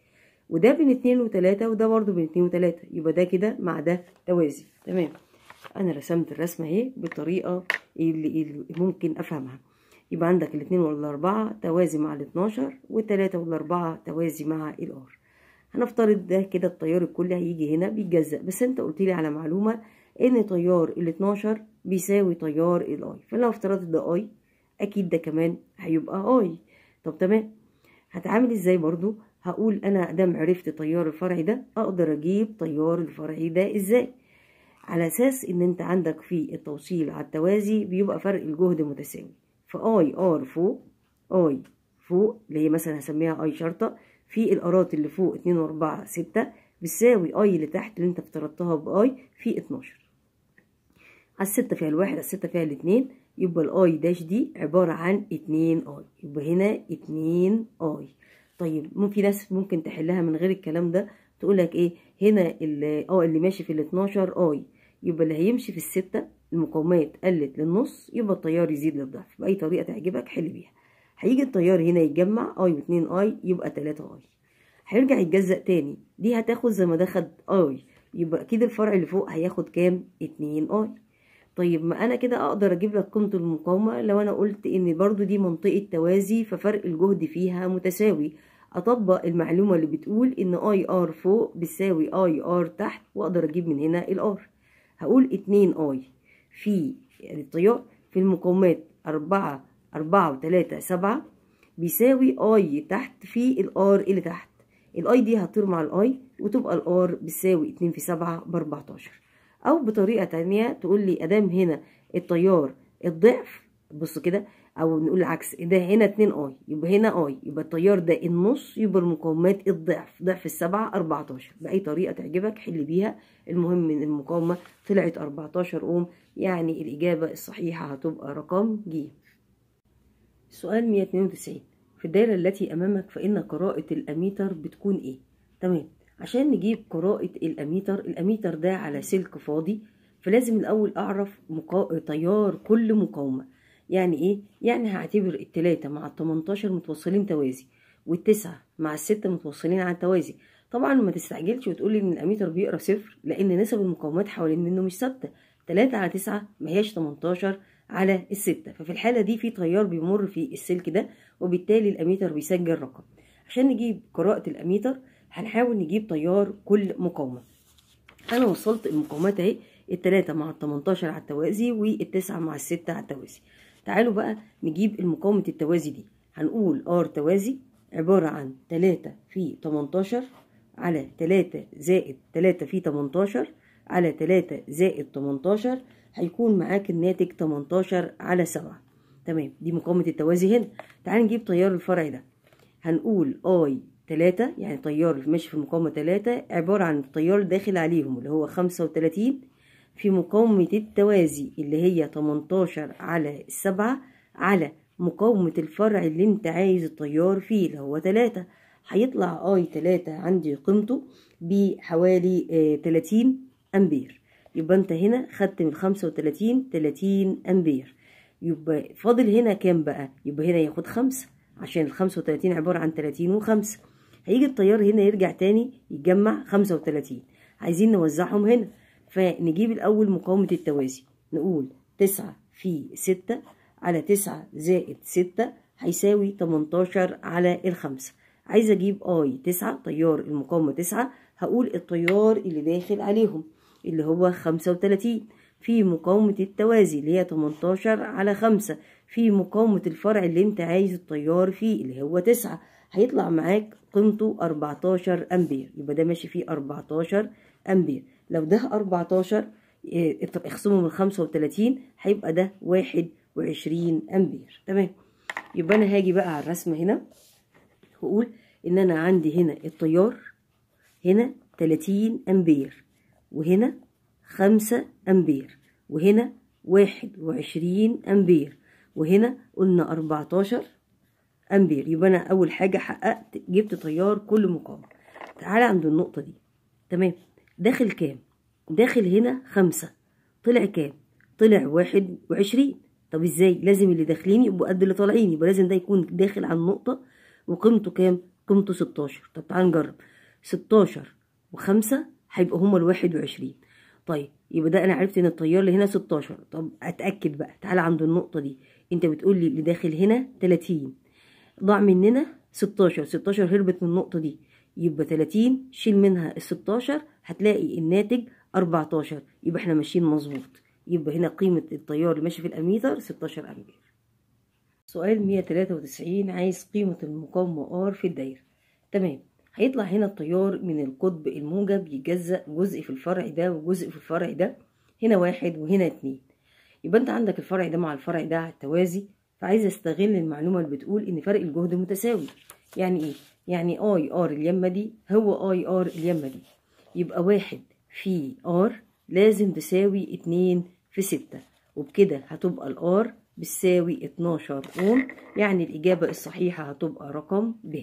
وده بين اتنين وتلاتة وده برضه بين اتنين وتلاتة يبقى ده كده مع ده توازي تمام انا رسمت الرسمة اهي بالطريقة اللي, اللي ممكن افهمها يبقى عندك الاتنين والأربعة توازي مع الاتناشر والتلاتة والأربعة توازي مع الآر هنفترض ده كده التيار الكلي هيجي هنا بيتجزأ بس انت قلت لي على معلومة ان تيار الاتناشر بيساوي تيار الاي فلو افترضت ده اي اكيد ده كمان هيبقى اي طب تمام هتعامل ازاي برضو هقول انا دام عرفت تيار الفرعي ده اقدر اجيب تيار الفرعي ده ازاي على اساس ان انت عندك في التوصيل على التوازي بيبقى فرق الجهد متساوي فاي ار فوق اي فوق اللي هي مثلا هسميها اي شرطة في الارات اللي فوق اتنين واربعة ستة بتساوي اي اللي تحت اللي انت افترضتها باي في اتناشر على الستة فيها الواحد على الستة فيها الاتنين يبقى الاي داش دي عبارة عن اتنين اي يبقى هنا اتنين اي طيب ممكن ناس ممكن تحلها من غير الكلام ده تقول لك ايه هنا اه اللي ماشي في الاتناشر اي يبقى اللي هيمشي في الستة المقاومات قلت للنص يبقى التيار يزيد للضعف باي طريقه تعجبك حل بيها هيجي التيار هنا يتجمع اي 2 اي يبقى تلاتة اي هيرجع يتجزأ تاني دي هتاخد زي ما ده خد اي يبقى اكيد الفرع اللي فوق هياخد كام اتنين اي طيب ما انا كده اقدر اجيب لك قيمه المقاومه لو انا قلت ان برضو دي منطقه توازي ففرق الجهد فيها متساوي اطبق المعلومه اللي بتقول ان اي ار فوق بيساوي اي ار تحت واقدر اجيب من هنا الار هقول اتنين اي في الطيور في المقومات أربعة أربعة وتلاتة سبعة بيساوي اي تحت في الار اللي تحت الاي دي هتطير مع الاي وتبقى الار بتساوي اتنين في سبعة باربعتاشر او بطريقة تانية تقول لي ادام هنا التيار الضعف بص كده او نقول العكس ده هنا 2 اي يبقى هنا اي يبقى التيار ده النص يبقى المقاومات الضعف ضعف السبعه 14 باي طريقه تعجبك حل بيها المهم ان المقاومه طلعت 14 اوم يعني الاجابه الصحيحه هتبقى رقم ج سؤال 192 في الدايره التي امامك فان قراءه الاميتر بتكون ايه تمام عشان نجيب قراءه الاميتر الاميتر ده على سلك فاضي فلازم الاول اعرف مقا... تيار كل مقاومه يعني ايه يعني هعتبر التلاتة مع التمنتاشر متوصلين توازي والتسعة مع الستة متوصلين على التوازي طبعا ما تستعجلش وتقولي ان الاميتر بيقرا صفر لان نسب المقاومات حوالين منه مش ثابته تلاتة على تسعة ما هياش تمنتاشر على الستة ففي الحالة دي في تيار بيمر في السلك ده وبالتالي الأميتر بيسجل رقم عشان نجيب قراءة الأميتر هنحاول نجيب تيار كل مقاومة أنا وصلت المقاومات أهي التلاتة مع التمنتاشر على التوازي والتسعة مع الستة على التوازي تعالوا بقى نجيب المقاومة التوازي دي هنقول ار توازي عبارة عن تلاتة في تمنتاشر على تلاتة زائد تلاتة في تمنتاشر على تلاتة زائد تمنتاشر هيكون معاك الناتج تمنتاشر على سبعة تمام دي مقاومة التوازي هنا تعال نجيب طيار الفرع ده هنقول اي تلاتة يعني طيار ماشي في المقاومة تلاتة عبارة عن التيار داخل عليهم اللي هو خمسة وتلاتين في مقاومة التوازي اللي هي 18 على 7 على مقاومة الفرع اللي انت عايز الطيار فيه اللي هو تلاتة هيطلع اي تلاتة عندي قيمته بحوالي آه، تلاتين امبير يبقى انت هنا خدت من خمسة وتلاتين تلاتين امبير يبقى فاضل هنا كام بقى يبقى هنا ياخد خمسة عشان الخمسة وتلاتين عبارة عن تلاتين وخمسة هيجي التيار هنا يرجع تاني يتجمع خمسة وتلاتين عايزين نوزعهم هنا فنجيب الأول مقاومة التوازي نقول تسعة في ستة على تسعة زائد ستة هيساوي تمنتاشر على الخمسة عايزة أجيب أي تسعة طيار المقاومة تسعة هقول الطيار اللي داخل عليهم اللي هو خمسة وتلاتين في مقاومة التوازي اللي هي تمنتاشر على خمسة في مقاومة الفرع اللي انت عايز التيار فيه اللي هو تسعة هيطلع معاك قيمته أربعتاشر أمبير يبقى ده ماشي فيه أربعتاشر أمبير لو ده 14 طب آه، اخصمه من 35 هيبقى ده 21 امبير تمام يبقى انا هاجي بقى على الرسمه هنا واقول ان انا عندي هنا التيار هنا 30 امبير وهنا 5 امبير وهنا 21 امبير وهنا قلنا 14 امبير يبقى انا اول حاجه حققت جبت تيار كل مقاومه تعالى عند النقطه دي تمام داخل كام داخل هنا خمسة طلع كام طلع واحد وعشرين طب ازاي لازم اللي داخلين يبقوا قد اللي طالعين يبقى لازم ده يكون داخل على النقطة وقيمته كام قيمته ستاشر طب تعال نجرب ستاشر وخمسة هيبقوا هما الواحد وعشرين طيب يبقى ده انا عرفت ان التيار اللي هنا 16 طب اتاكد بقى تعالى عند النقطه دي انت بتقول لي اللي داخل هنا 30 ضاع مننا 16 16 هربت من النقطه دي يبقى 30 شيل منها ال 16 هتلاقي الناتج 14 يبقى احنا ماشيين مظبوط يبقى هنا قيمة التيار اللي ماشي في الأميتر 16 أمبير سؤال 193 عايز قيمة المقاومة R في الدايرة تمام هيطلع هنا التيار من القطب الموجب يتجزأ جزء في الفرع ده وجزء في الفرع ده هنا واحد وهنا اتنين يبقى انت عندك الفرع ده مع الفرع ده على التوازي فعايز استغل المعلومة اللي بتقول ان فرق الجهد متساوي يعني ايه يعني اي ار اليمة دي هو اي ار اليمة دي يبقى واحد في ار لازم تساوي اتنين في ستة وبكده هتبقى الار بتساوي اتناشر اوم يعني الاجابة الصحيحة هتبقى رقم ب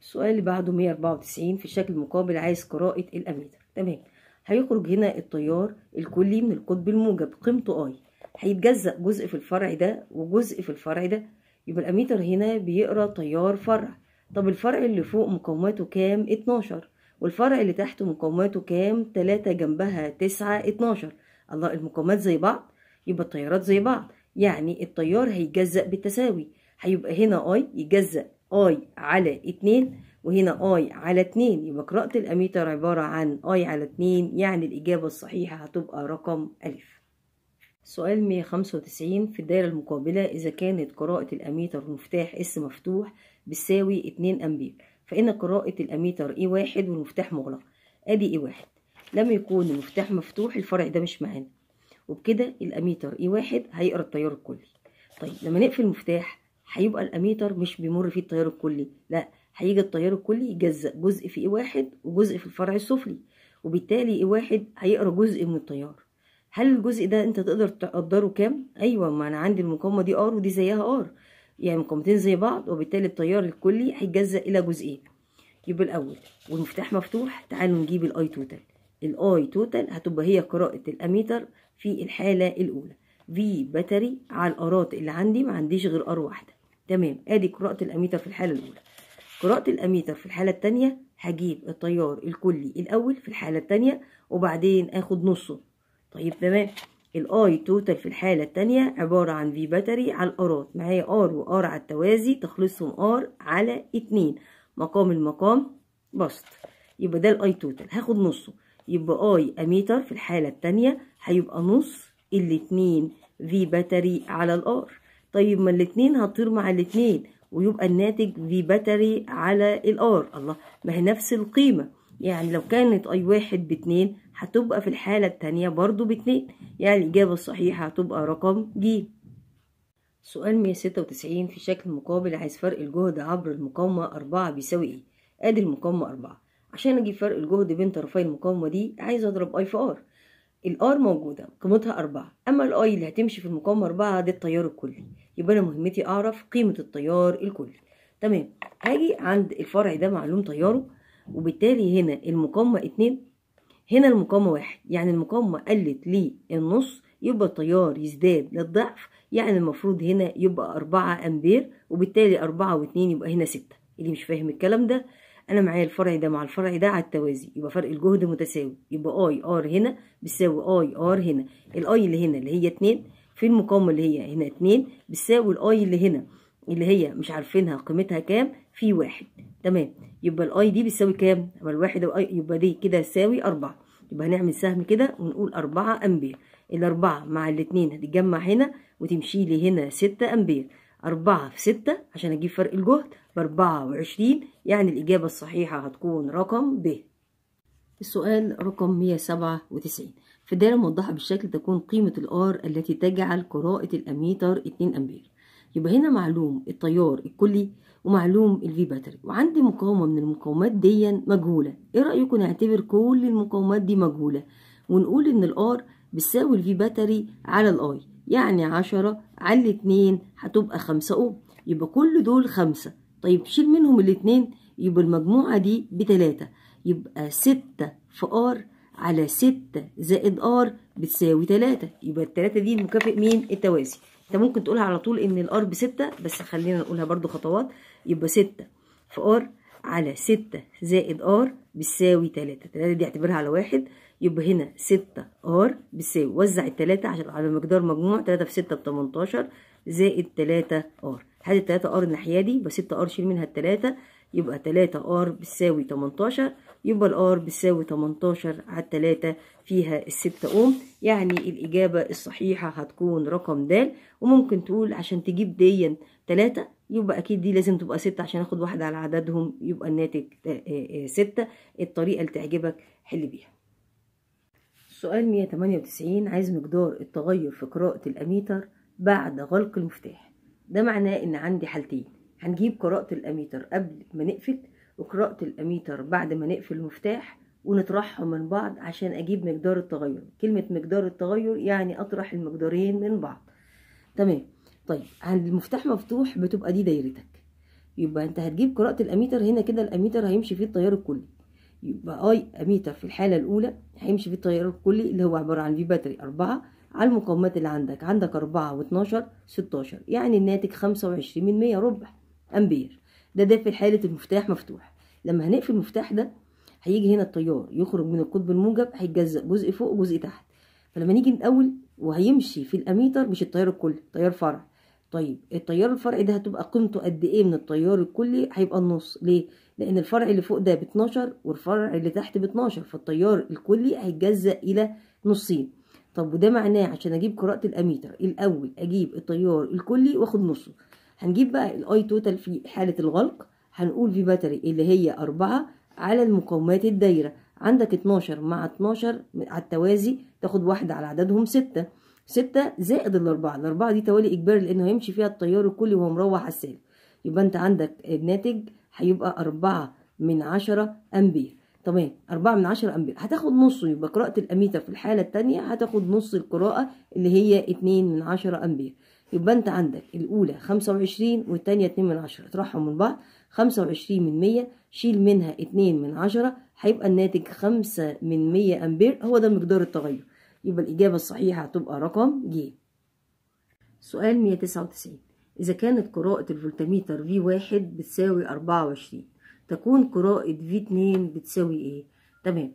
السؤال اللي بعده 194 في الشكل المقابل عايز قراءة الاميتر تمام هيخرج هنا التيار الكلي من القطب الموجب قيمته اي هيتجزأ جزء في الفرع ده وجزء في الفرع ده يبقى الاميتر هنا بيقرا تيار فرع طب الفرع اللي فوق مقاوماته كام اتناشر والفرع اللي تحت مقاوماته كام تلاتة جنبها تسعة اتناشر الله المقاومات زي بعض يبقى التيارات زي بعض يعني التيار هيجزأ بالتساوي هيبقى هنا اي يجزأ اي على اتنين وهنا اي على اتنين يبقى قراءة الاميتر عبارة عن اي على اتنين يعني الاجابة الصحيحة هتبقى رقم الف سؤال 195 في الدائرة المقابلة إذا كانت قراءة الأميتر مفتاح اس مفتوح بتساوي 2 أمبير فإن قراءة الأميتر إي واحد والمفتاح مغلق أدي إي واحد لما يكون المفتاح مفتوح الفرع ده مش معانا وبكده الأميتر إي واحد هيقرأ التيار الكلي طيب لما نقفل المفتاح هيبقى الأميتر مش بيمر فيه التيار الكلي لأ هيجي التيار الكلي يجزأ جزء في إي واحد وجزء في الفرع السفلي وبالتالي إي واحد هيقرأ جزء من التيار هل الجزء ده انت تقدر تقدره كام؟ ايوه ما انا عندي المقاومة دي ار ودي زيها ار يعني مقامتين زي بعض وبالتالي التيار الكلي هيتجزأ إلى جزئين يبقى الأول والمفتاح مفتوح تعالوا نجيب الأي توتال الأي توتال هتبقى هي قراءة الأميتر في الحالة الأولى في باتري على الأرات اللي عندي ما عنديش غير أر واحدة تمام أدي قراءة الأميتر في الحالة الأولى قراءة الأميتر في الحالة التانية هجيب التيار الكلي الأول في الحالة التانية وبعدين آخد نصه طيب تمام الاي توتال في الحالة التانية عبارة عن في باتري على الارات معايا ار وار على التوازي تخلصهم ار على اتنين مقام المقام بسط يبقى ده الاي توتال هاخد نصه يبقى اي اميتر في الحالة التانية هيبقى نص الاتنين في باتري على الار طيب ما الاتنين هتطير مع الاتنين ويبقى الناتج في باتري على الار الله ما هي نفس القيمة يعني لو كانت اي واحد باتنين هتبقى في الحالة التانية برضو باتنين يعني الإجابة الصحيحة هتبقى رقم ج سؤال 196 في شكل مقابل عايز فرق الجهد عبر المقاومة أربعة بيساوي ايه ادي المقاومة أربعة عشان اجيب فرق الجهد بين طرفي المقاومة دي عايز اضرب اي في ار الار موجودة قيمتها أربعة اما الاي اللي هتمشي في المقاومة أربعة ده التيار الكلي يبقى انا مهمتي اعرف قيمة التيار الكلي تمام هاجي عند الفرع ده معلوم تياره وبالتالي هنا المقاومة اتنين هنا المقاومة واحد يعني المقاومة قلت للنص يبقى التيار يزداد للضعف يعني المفروض هنا يبقى أربعة أمبير وبالتالي أربعة واتنين يبقى هنا ستة اللي مش فاهم الكلام ده أنا معايا الفرع ده مع الفرع ده على التوازي يبقى فرق الجهد متساوي يبقى أي آر هنا بتساوي أي آر هنا الأي اللي هنا اللي هي اتنين في المقاومة اللي هي هنا اتنين بتساوي الأي اللي هنا اللي هي مش عارفينها قيمتها كام في واحد تمام يبقى الاي دي بتساوي كام يبقى الواحد يبقى دي كده تساوي أربعة يبقى هنعمل سهم كده ونقول أربعة أمبير الأربعة مع الاتنين هتتجمع هنا وتمشي لي هنا ستة أمبير أربعة في ستة عشان أجيب فرق الجهد بأربعة وعشرين يعني الإجابة الصحيحة هتكون رقم ب السؤال رقم مية سبعة وتسعين في الدائرة الموضحة بالشكل تكون قيمة الآر التي تجعل قراءة الأميتر اتنين أمبير يبقى هنا معلوم التيار الكلي ومعلوم الفي باتري وعندي مقاومة من المقاومات دي مجهولة ايه رأيكم نعتبر كل المقاومات دي مجهولة ونقول ان الار بتساوي الفي باتري على الاي يعني عشرة على 2 هتبقى خمسة اوم يبقى كل دول خمسة طيب شيل منهم الاتنين يبقى المجموعة دي بتلاتة يبقى ستة في ار على ستة زائد ار بتساوي تلاتة يبقى التلاتة دي مكافئ مين التوازي انت ممكن تقولها على طول ان الار بستة بس خلينا نقولها برضو خطوات يبقى ستة في ار على ستة زائد ار بتساوي تلاتة تلاتة دي اعتبرها على واحد يبقى هنا ستة ار بتساوي وزع التلاتة عشان على مقدار مجموع تلاتة في ستة بتمنتاشر زائد تلاتة ار هات التلاتة ار الناحية دي يبقى ستة ار شيل منها التلاتة يبقى تلاتة ار بتساوي تمنتاشر يبقى الار بتساوي 18 على 3 فيها ال 6 اوم يعني الاجابه الصحيحه هتكون رقم د وممكن تقول عشان تجيب ديا 3 يبقى اكيد دي لازم تبقى 6 عشان اخد واحده على عددهم يبقى الناتج 6 آه، آه، الطريقه اللي تعجبك حل بيها سؤال 198 عايز مقدار التغير في قراءه الاميتر بعد غلق المفتاح ده معناه ان عندي حالتين هنجيب قراءه الاميتر قبل ما نقفل وقراءة الأميتر بعد ما نقفل المفتاح ونطرحهم من بعض عشان أجيب مقدار التغير كلمة مقدار التغير يعني أطرح المقدارين من بعض تمام طيب عند المفتاح مفتوح بتبقى دي دايرتك يبقى أنت هتجيب قراءة الأميتر هنا كده الأميتر هيمشي فيه التيار الكلي يبقى اي اميتر في الحاله الاولى هيمشي فيه التيار الكلي اللي هو عباره عن في باتري أربعة على المقاومات اللي عندك عندك أربعة واتناشر ستاشر يعني الناتج خمسة وعشرين من مية ربع امبير ده ده في حالة المفتاح مفتوح لما هنقفل المفتاح ده هيجي هنا التيار يخرج من القطب الموجب هيتجزأ جزء فوق وجزء تحت فلما نيجي نقول وهيمشي في الاميتر مش التيار الكلي تيار فرع طيب التيار الفرعي ده هتبقى قيمته قد ايه من التيار الكلي هيبقى النص ليه لان الفرع اللي فوق ده ب 12 والفرع اللي تحت ب 12 فالتيار الكلي هيتجزأ الى نصين طب وده معناه عشان اجيب قراءه الاميتر الاول اجيب التيار الكلي واخد نصه هنجيب بقى الاي توتال في حالة الغلق هنقول في باتري اللي هي أربعة على المقاومات الدايرة عندك 12 مع 12 على التوازي تاخد واحدة على عددهم ستة ستة زائد الأربعة الأربعة دي توالي إجباري لأنه هيمشي فيها التيار الكلي وهو مروح على السالب يبقى أنت عندك الناتج هيبقى أربعة من عشرة أمبير تمام أربعة من عشرة أمبير هتاخد نصه يبقى قراءة الأميتر في الحالة التانية هتاخد نص القراءة اللي هي اتنين من عشرة أمبير يبقى انت عندك الاولى خمسة وعشرين والتانية اتنين من عشرة اطرحهم من بعض خمسة وعشرين من مية شيل منها اتنين من عشرة هيبقى الناتج خمسة من مية امبير هو ده مقدار التغير يبقى الاجابة الصحيحة هتبقى رقم ج سؤال مية تسعة وتسعين إذا كانت قراءة الفولتميتر في واحد بتساوي أربعة وعشرين تكون قراءة في اتنين بتساوي إيه؟ تمام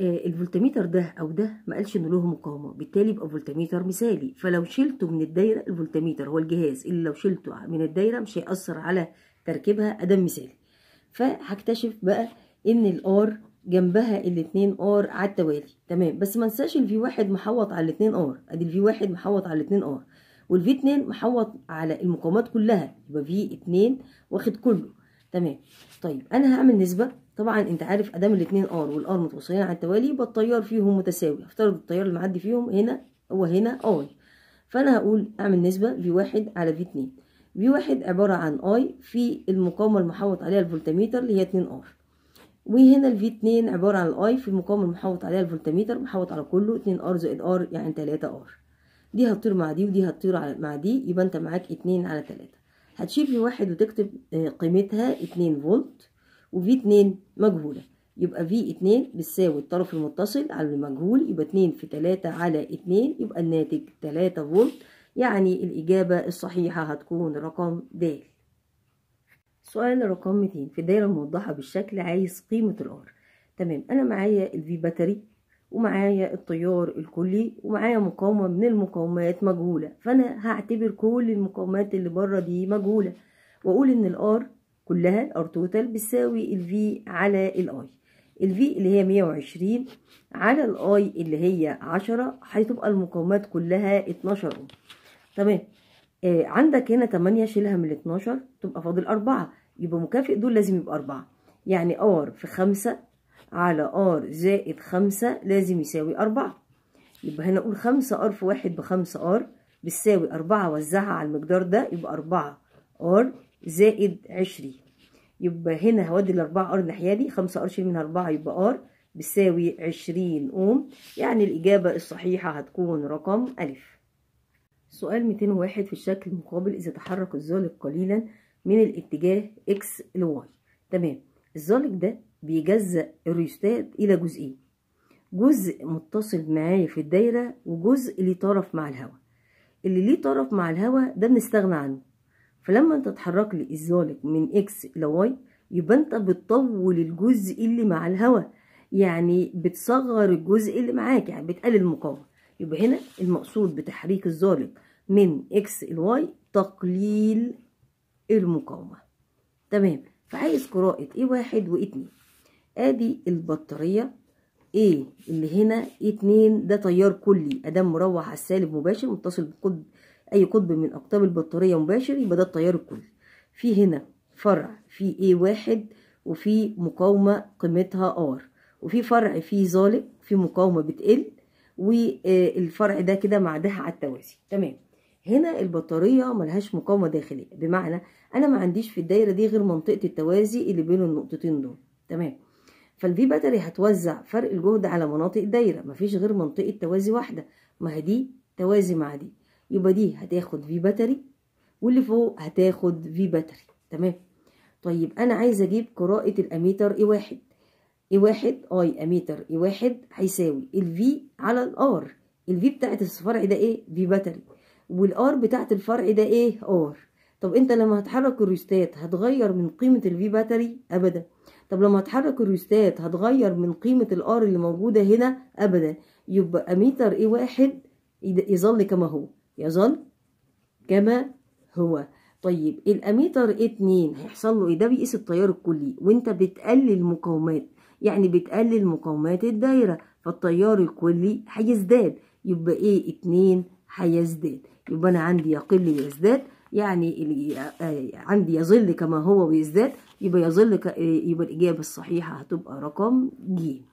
آه، الفولتميتر ده او ده ما قالش ان له مقاومه بالتالي يبقى فولتميتر مثالي فلو شلته من الدايره الفولتميتر هو الجهاز اللي لو شلته من الدايره مش هيأثر على تركيبها ادام مثالي فهكتشف بقى ان الار جنبها الاتنين ار على التوالي تمام بس ما انساش الفي واحد محوط على الاتنين ار ادي الفي واحد محوط على الاتنين ار والفي اتنين محوط على المقاومات كلها يبقى في اتنين واخد كله تمام طيب انا هعمل نسبه طبعا انت عارف ادام الاتنين ار والار متوصلين على التوالي يبقى التيار فيهم متساوي افترض التيار اللي معدي فيهم هنا هو هنا اي فانا هقول اعمل نسبه في واحد على في اتنين في واحد عباره عن اي في المقاومه المحوط عليها الفولتميتر اللي هي اتنين ار وهنا الفي اتنين عباره عن الاي في المقاومه المحوط عليها الفولتميتر محوط على كله اتنين ار زائد ار يعني تلاتة ار دي هتطير مع دي ودي هتطير مع دي يبقى انت معاك اتنين على تلاتة هتشيل في واحد وتكتب آه، قيمتها اتنين فولت وفي اتنين مجهولة يبقى في اتنين بتساوي الطرف المتصل على المجهول يبقى اتنين في تلاتة على اتنين يبقى الناتج تلاتة فولت يعني الإجابة الصحيحة هتكون رقم د سؤال رقم اتنين في الدايرة الموضحة بالشكل عايز قيمة الار تمام أنا معايا الفي باتري ومعايا التيار الكلي ومعايا مقاومة من المقاومات مجهولة فأنا هعتبر كل المقاومات اللي بره دي مجهولة وأقول إن الار كلها ار توتال بتساوي الفي على الاي الفي اللي هي 120 على الاي اللي هي 10 هتبقى المقاومات كلها 12 اوم تمام آه عندك هنا 8 شيلها من 12 تبقى فاضل 4 يبقى مكافئ دول لازم يبقى 4 يعني ار في 5 على ار زائد 5 لازم يساوي 4 يبقى هنا اقول 5 ار في 1 ب 5 ار بتساوي 4 وزعها على المقدار ده يبقى 4 ار زائد عشرين يبقى هنا هودي الأربعة ار ناحية دي خمسة ار شيل منها أربعة يبقى ار بتساوي عشرين أوم يعني الإجابة الصحيحة هتكون رقم ألف سؤال 201 في الشكل المقابل إذا تحرك الزلق قليلا من الاتجاه إكس لواي تمام الزلق ده بيجزأ الريستات إلى جزئين جزء متصل معايا في الدايرة وجزء ليه طرف مع الهواء اللي ليه طرف مع الهواء ده بنستغنى عنه فلما انت تحرك لي الزولك من اكس لواي يبقى انت بتطول الجزء اللي مع الهواء يعني بتصغر الجزء اللي معاك يعني بتقلل المقاومه يبقى هنا المقصود بتحريك الزالق من اكس لواي تقليل المقاومه تمام فعايز قراءه ايه واحد واتنين ادي البطاريه ايه اللي هنا اتنين ده تيار كلي ادام مروح على السالب مباشر متصل بقطب اي قطب من اقطاب البطاريه مباشر يبقى ده التيار الكلي في هنا فرع في اي واحد وفي مقاومه قيمتها ار وفي فرع فيه ظالم في مقاومه بتقل والفرع ده كده معدها على التوازي تمام هنا البطاريه ملهاش مقاومه داخليه بمعنى انا ما عنديش في الدايره دي غير منطقه التوازي اللي بين النقطتين دول تمام فالفي باتري هتوزع فرق الجهد على مناطق الدايره مفيش غير منطقه توازي واحده ما هي دي توازي مع دي يبقى دي هتاخد في باتري واللي فوق هتاخد في باتري تمام طيب انا عايزه اجيب قراءه الاميتر اي واحد اي واحد اي آه، اميتر اي واحد هيساوي الفي على الار الفي بتاعت الفرع ده ايه في باتري والار بتاعت الفرع ده ايه ار طب انت لما هتحرك الريستات هتغير من قيمه الفي باتري ابدا طب لما هتحرك الريستات هتغير من قيمه الار اللي موجوده هنا ابدا يبقى اميتر اي واحد يظل كما هو يظل كما هو طيب الاميتر اتنين هيحصل له ايه ده بيقيس التيار الكلي وانت بتقلل مقاومات يعني بتقلل مقاومات الدايره فالتيار الكلي هيزداد يبقى ايه اتنين هيزداد يبقى انا عندي يقل ويزداد يعني آه، عندي يظل كما هو ويزداد يبقى يظل آه، يبقى الاجابه الصحيحه هتبقى رقم ج